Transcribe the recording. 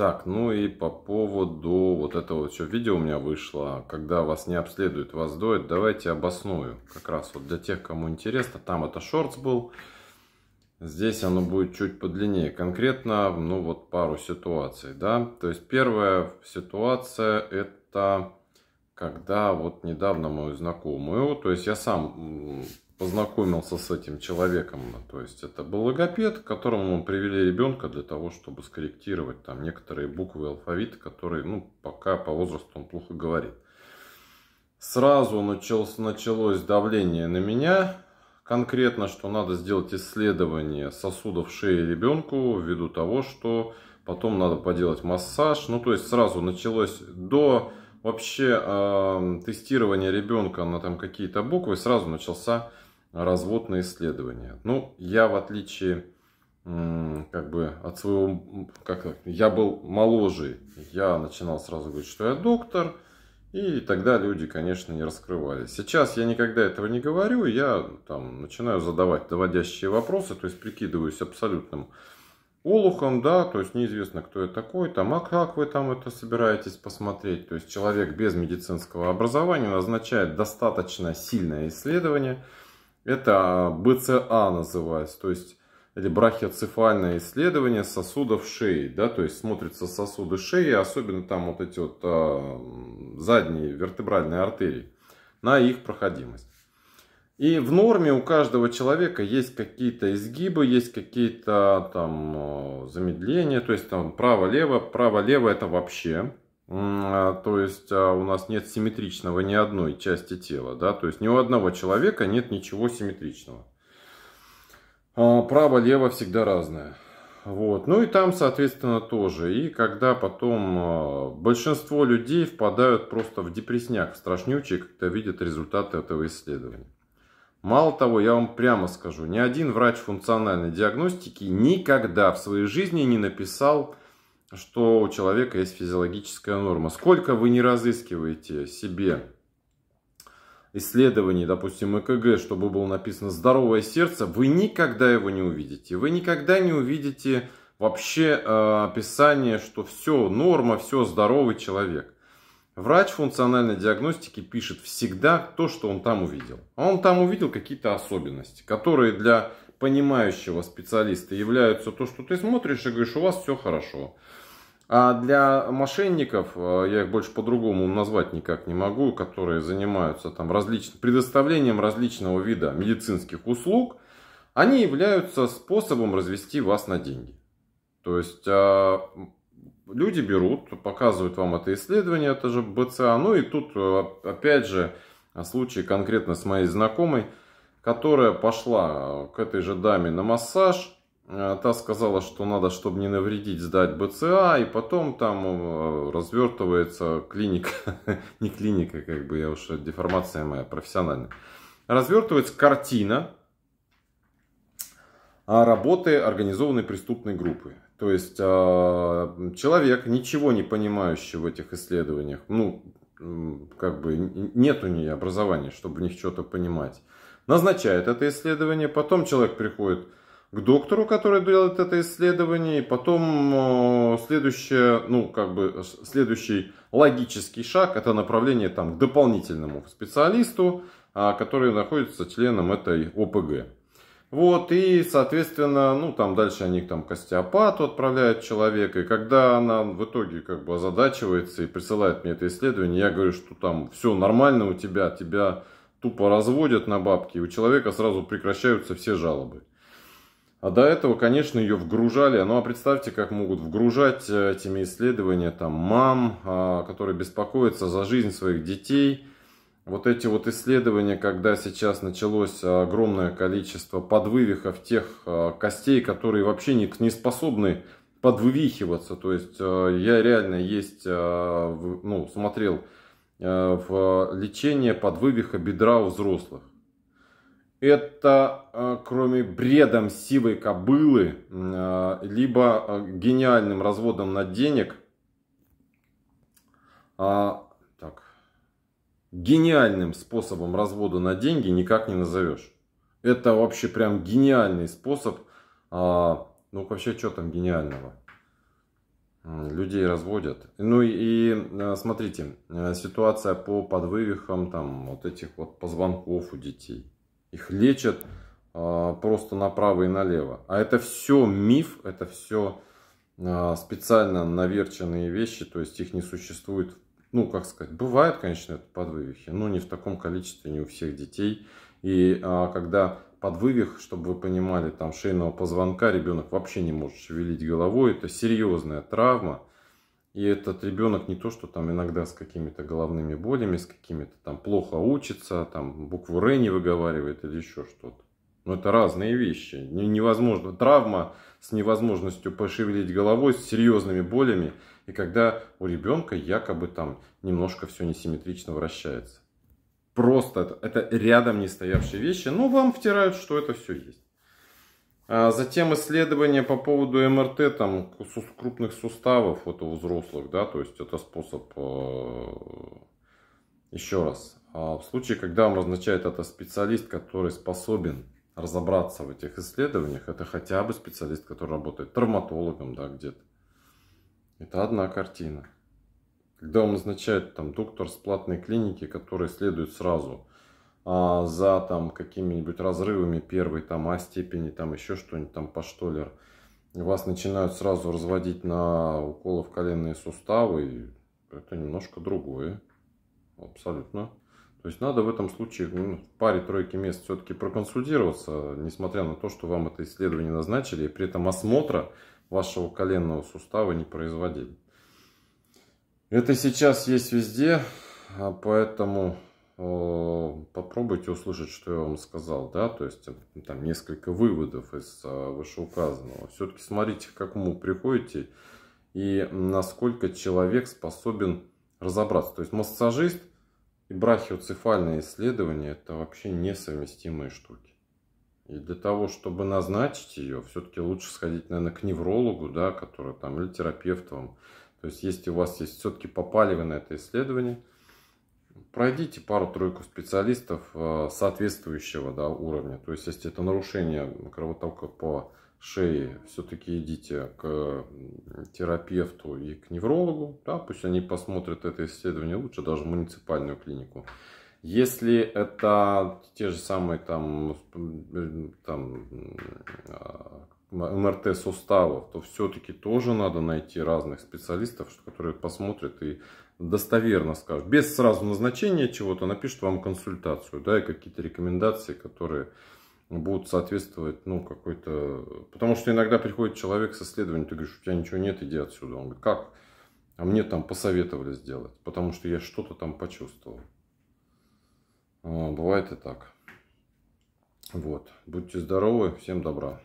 Так, ну и по поводу вот этого вот все видео у меня вышло, когда вас не обследуют, вас доят, давайте обосную. Как раз вот для тех, кому интересно, там это шортс был, здесь оно будет чуть подлиннее. Конкретно, ну вот пару ситуаций, да. То есть первая ситуация это когда вот недавно мою знакомую, то есть я сам познакомился с этим человеком. То есть это был логопед, к которому привели ребенка для того, чтобы скорректировать там некоторые буквы алфавита, которые ну, пока по возрасту он плохо говорит. Сразу началось, началось давление на меня, конкретно, что надо сделать исследование сосудов шеи ребенку, ввиду того, что потом надо поделать массаж. Ну, то есть сразу началось до вообще э, тестирования ребенка на там какие-то буквы, сразу начался развод на исследование. Ну, я в отличие как бы от своего, как я был моложе, я начинал сразу говорить, что я доктор, и тогда люди, конечно, не раскрывались. Сейчас я никогда этого не говорю, я там начинаю задавать доводящие вопросы, то есть прикидываюсь абсолютным олухом, да, то есть неизвестно, кто я такой, там, а как вы там это собираетесь посмотреть, то есть человек без медицинского образования назначает достаточно сильное исследование – это БЦА называется, то есть или брахиоцефальное исследование сосудов шеи, да, то есть смотрятся сосуды шеи, особенно там вот эти вот а, задние вертебральные артерии, на их проходимость. И в норме у каждого человека есть какие-то изгибы, есть какие-то там а, замедления, то есть там право-лево, право-лево это вообще а, то есть а, у нас нет симметричного ни одной части тела, да, то есть ни у одного человека нет ничего симметричного. А, Право-лево всегда разное. Вот. Ну и там, соответственно, тоже. И когда потом большинство людей впадают просто в депресняк, в страшнючий, когда видят результаты этого исследования. Мало того, я вам прямо скажу, ни один врач функциональной диагностики никогда в своей жизни не написал что у человека есть физиологическая норма. Сколько вы не разыскиваете себе исследований, допустим, ЭКГ, чтобы было написано «здоровое сердце», вы никогда его не увидите. Вы никогда не увидите вообще э, описание, что все норма, все здоровый человек. Врач функциональной диагностики пишет всегда то, что он там увидел. А он там увидел какие-то особенности, которые для понимающего специалиста являются то, что ты смотришь и говоришь, у вас все хорошо. А для мошенников, э, я их больше по-другому назвать никак не могу, которые занимаются там различным предоставлением различного вида медицинских услуг, они являются способом развести вас на деньги. То есть а, люди берут, показывают вам это исследование, это же БЦА. Ну и тут, э, опять же, случай конкретно с моей знакомой, которая пошла э, к этой же даме на массаж, а, та сказала, что надо, чтобы не навредить, сдать БЦА, и потом там э, развертывается клиника, не клиника, как бы я уж, э, деформация моя профессиональная, развертывается картина работы организованной преступной группы. То есть э, человек, ничего не понимающий в этих исследованиях, ну, как бы нет у нее образования, чтобы в них что-то понимать, назначает это исследование, потом человек приходит к доктору, который делает это исследование, и потом э, следующее, ну, как бы, э, следующий логический шаг, это направление там к дополнительному специалисту, а, который находится членом этой ОПГ. Вот, и, соответственно, ну, там дальше они там к остеопату отправляют человека, и когда она в итоге как бы озадачивается и присылает мне это исследование, я говорю, что там все нормально у тебя, тебя тупо разводят на бабки, и у человека сразу прекращаются все жалобы. А до этого, конечно, ее вгружали. Ну а представьте, как могут вгружать э, этими исследования там мам, а, которые беспокоятся за жизнь своих детей. Вот эти вот исследования, когда сейчас началось огромное количество подвывихов тех а, костей, которые вообще не, не способны подвывихиваться. То есть э, я реально есть, э, ну, смотрел в лечение подвывиха бедра у взрослых это э, кроме бредом сивой кобылы, э, либо э, гениальным разводом на денег, а, так, гениальным способом развода на деньги никак не назовешь. Это вообще прям гениальный способ. А, ну вообще, что там гениального? Людей разводят. Ну и смотрите, ситуация по подвывихам, там вот этих вот позвонков у детей. Их лечат э, просто направо и налево. А это все миф, это все э, а, специально наверченные вещи, то есть их не существует. Ну, как сказать, бывает, конечно, это подвывихи, но не в таком количестве, не у всех детей. И э, когда подвывих, чтобы вы понимали, там шейного позвонка ребенок вообще не может шевелить головой, это серьезная травма. И этот ребенок не то, что там иногда с какими-то головными болями, с какими-то там плохо учится, там букву Р не выговаривает или еще что-то. Но это разные вещи. Невозможно. Травма с невозможностью пошевелить головой, с серьезными болями. И когда у ребенка якобы там немножко все несимметрично вращается. Просто это, это рядом не стоявшие вещи. Но ну, вам втирают, что это все есть. А затем исследование по поводу МРТ там, крупных суставов вот у взрослых, да, то есть это способ, э, еще раз, а в случае, когда вам назначает это специалист, который способен разобраться в этих исследованиях, это хотя бы специалист, который работает травматологом, да, где-то. Это одна картина. Когда вам назначает там доктор с платной клиники, который следует сразу – а, за там какими-нибудь разрывами первой там А степени, там еще что-нибудь, там по штолер, вас начинают сразу разводить на уколы в коленные суставы, это немножко другое, абсолютно. То есть надо в этом случае ну, в паре тройки мест все-таки проконсультироваться, несмотря на то, что вам это исследование назначили, и при этом осмотра вашего коленного сустава не производили. Это сейчас есть везде, а поэтому Э, попробуйте услышать, что я вам сказал, да, то есть э, ну, там несколько выводов из э, вышеуказанного. Все-таки смотрите, к какому приходите и насколько человек способен разобраться. То есть массажист и брахиоцефальное исследование – это вообще несовместимые штуки. И для того, чтобы назначить ее, все-таки лучше сходить, наверное, к неврологу, да, который там, или терапевт вам. То есть, если у вас есть, все-таки попали вы на это исследование – пройдите пару-тройку специалистов э, соответствующего да, уровня. То есть, если это нарушение кровотока по шее, все-таки идите к терапевту и к неврологу. Да, пусть они посмотрят это исследование лучше, даже муниципальную клинику. Если это те же самые там, э, там а, МРТ суставов, то все-таки тоже надо найти разных специалистов, которые посмотрят и достоверно скажут, без сразу назначения чего-то, напишут вам консультацию, да, и какие-то рекомендации, которые будут соответствовать, ну, какой-то... Потому что иногда приходит человек с исследованием, ты говоришь, у тебя ничего нет, иди отсюда. Он говорит, как? А мне там посоветовали сделать, потому что я что-то там почувствовал. А, бывает и так. Вот. Будьте здоровы, всем добра.